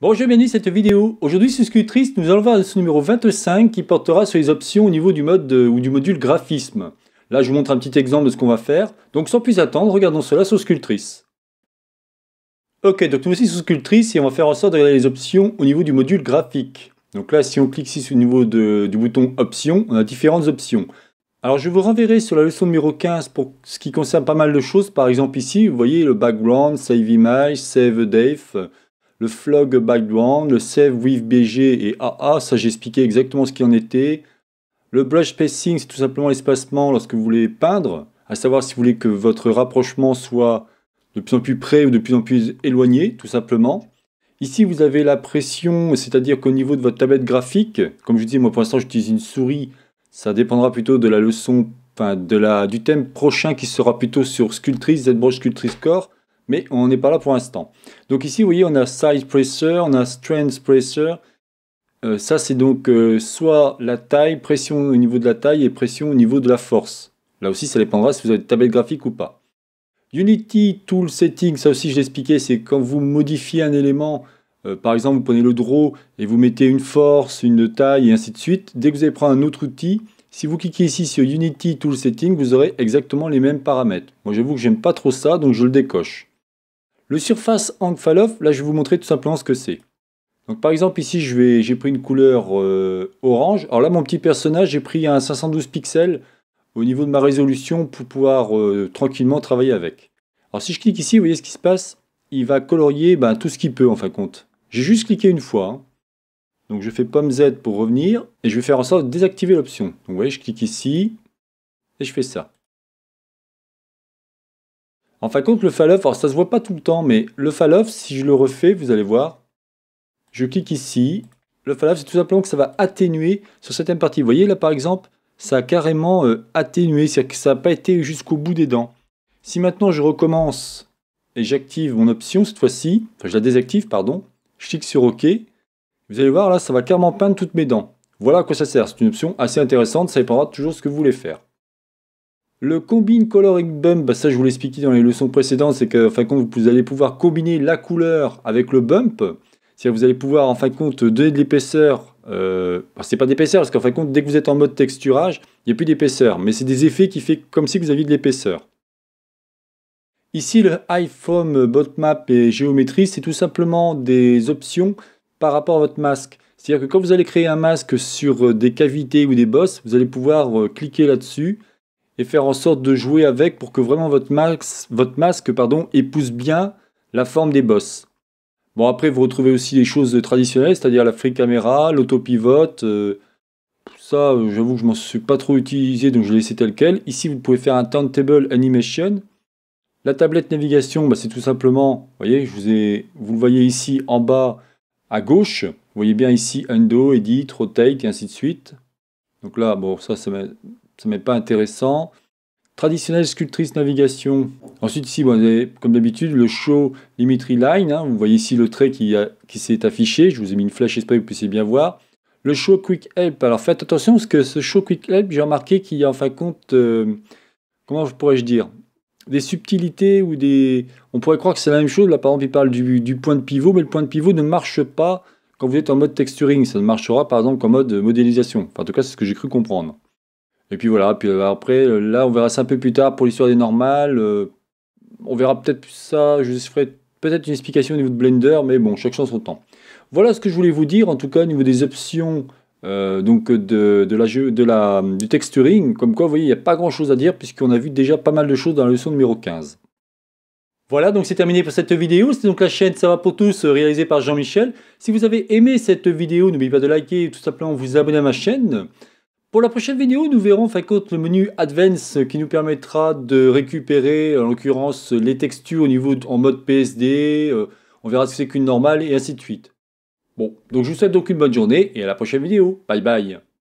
Bonjour et bienvenue à cette vidéo. Aujourd'hui, Sculptris, nous allons voir leçon numéro 25 qui portera sur les options au niveau du mode ou du module graphisme. Là, je vous montre un petit exemple de ce qu'on va faire. Donc, sans plus attendre, regardons cela sur Sculptris. Ok, donc nous aussi sur Sculptris et on va faire en sorte de regarder les options au niveau du module graphique. Donc là, si on clique ici au niveau du bouton Options, on a différentes options. Alors, je vous renverrai sur la leçon numéro 15 pour ce qui concerne pas mal de choses. Par exemple, ici, vous voyez le background, save image, save dave le flog background, le save with BG et AA, ça j'ai expliqué exactement ce qu'il en était. Le brush spacing, c'est tout simplement l'espacement lorsque vous voulez peindre, à savoir si vous voulez que votre rapprochement soit de plus en plus près ou de plus en plus éloigné, tout simplement. Ici, vous avez la pression, c'est-à-dire qu'au niveau de votre tablette graphique, comme je dis, moi pour l'instant j'utilise une souris, ça dépendra plutôt de la leçon, enfin de la, du thème prochain qui sera plutôt sur Sculptrice, ZBrush Sculptrice Core mais on n'est pas là pour l'instant. Donc ici, vous voyez, on a size pressure, on a strength pressure. Euh, ça, c'est donc euh, soit la taille, pression au niveau de la taille et pression au niveau de la force. Là aussi, ça dépendra si vous avez une tablette graphique ou pas. Unity Tool Setting, ça aussi, je l'expliquais, c'est quand vous modifiez un élément, euh, par exemple, vous prenez le draw et vous mettez une force, une taille et ainsi de suite. Dès que vous allez prendre un autre outil, si vous cliquez ici sur Unity Tool Setting, vous aurez exactement les mêmes paramètres. Moi, j'avoue que j'aime pas trop ça, donc je le décoche. Le surface falloff, là je vais vous montrer tout simplement ce que c'est. Donc par exemple ici j'ai pris une couleur euh, orange. Alors là mon petit personnage j'ai pris un 512 pixels au niveau de ma résolution pour pouvoir euh, tranquillement travailler avec. Alors si je clique ici, vous voyez ce qui se passe Il va colorier ben, tout ce qu'il peut en fin de compte. J'ai juste cliqué une fois. Hein. Donc je fais pomme Z pour revenir et je vais faire en sorte de désactiver l'option. Donc vous voyez, je clique ici et je fais ça. En fin de compte, le Falloff, alors ça se voit pas tout le temps, mais le Falloff, si je le refais, vous allez voir, je clique ici. Le Falloff, c'est tout simplement que ça va atténuer sur certaines parties. Vous voyez là, par exemple, ça a carrément euh, atténué, c'est-à-dire que ça n'a pas été jusqu'au bout des dents. Si maintenant je recommence et j'active mon option cette fois-ci, enfin je la désactive, pardon, je clique sur OK, vous allez voir là, ça va carrément peindre toutes mes dents. Voilà à quoi ça sert, c'est une option assez intéressante, ça dépendra toujours ce que vous voulez faire. Le combine coloring bump, bah, ça je vous l'expliquais dans les leçons précédentes, c'est que vous allez pouvoir combiner la couleur avec le bump. C'est-à-dire vous allez pouvoir en fin de compte donner de l'épaisseur. Ce euh, c'est pas d'épaisseur parce qu'en fin de compte dès que vous êtes en mode texturage, il n'y a plus d'épaisseur. Mais c'est des effets qui font comme si vous aviez de l'épaisseur. Ici le iPhone euh, Botmap et géométrie, c'est tout simplement des options par rapport à votre masque. C'est-à-dire que quand vous allez créer un masque sur euh, des cavités ou des bosses, vous allez pouvoir cliquer là-dessus et faire en sorte de jouer avec pour que vraiment votre, masque pardon, épouse bien la forme des bosses. Bon, après, vous retrouvez aussi les choses traditionnelles, c'est-à-dire la free camera, l'autopivote. Euh, tout ça, euh, j'avoue que je m'en suis pas trop utilisé, donc je l'ai laissé tel quel. Ici, vous pouvez faire un turntable animation. La tablette navigation, bah, c'est tout simplement, vous voyez, je vous, ai, le voyez ici en bas à gauche. Vous voyez bien ici Undo, Edit, Rotate et ainsi de suite. Donc là, bon, ça, ça ça m'est pas intéressant. Traditionnelle sculptrice navigation. Ensuite, ici, comme d'habitude, le show Limitry Line. Hein, vous voyez ici le trait qui, s'est affiché. Je vous ai mis une flèche, j'espère que vous puissiez bien voir. Le show Quick Help. Alors faites attention parce que ce show Quick Help, j'ai remarqué qu'il y a en fin de compte, euh, comment pourrais-je dire, des subtilités ou des. On pourrait croire que c'est la même chose. Là, par exemple, il parle du, du, point de pivot, mais le point de pivot ne marche pas quand vous êtes en mode texturing. Ça ne marchera par exemple qu'en mode modélisation. en tout cas, c'est ce que j'ai cru comprendre. Et puis voilà, puis euh, après, euh, là, on verra ça un peu plus tard pour l'histoire des normales. Euh, on verra peut-être plus ça, je ferai peut-être une explication au niveau de Blender, mais bon, chaque chose son temps. Voilà ce que je voulais vous dire, en tout cas, au niveau des options donc de, du texturing. Comme quoi, vous voyez, il n'y a pas grand-chose à dire, puisqu'on a vu déjà pas mal de choses dans la leçon numéro 15. Voilà, donc c'est terminé pour cette vidéo. C'est donc la chaîne Ça va pour tous, réalisée par Jean-Michel. Si vous avez aimé cette vidéo, n'oubliez pas de liker et tout simplement vous abonner à ma chaîne. Pour la prochaine vidéo, nous verrons fin le menu Advance qui nous permettra de récupérer en l'occurrence les textures au niveau en mode PSD, euh, on verra ce que c'est qu'une normale et ainsi de suite. Bon, donc je vous souhaite donc une bonne journée et à la prochaine vidéo. Bye bye